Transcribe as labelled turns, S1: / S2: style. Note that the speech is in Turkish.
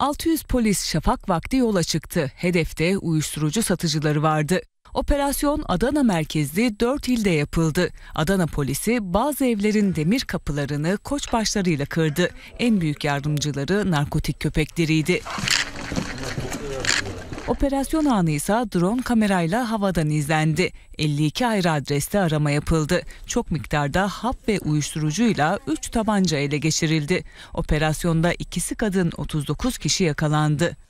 S1: 600 polis şafak vakti yola çıktı. Hedefte uyuşturucu satıcıları vardı. Operasyon Adana merkezli 4 ilde yapıldı. Adana polisi bazı evlerin demir kapılarını koçbaşlarıyla kırdı. En büyük yardımcıları narkotik köpekleriydi. Operasyon anı ise drone kamerayla havadan izlendi. 52 ayrı adreste arama yapıldı. Çok miktarda hap ve uyuşturucuyla 3 tabanca ele geçirildi. Operasyonda ikisi kadın 39 kişi yakalandı.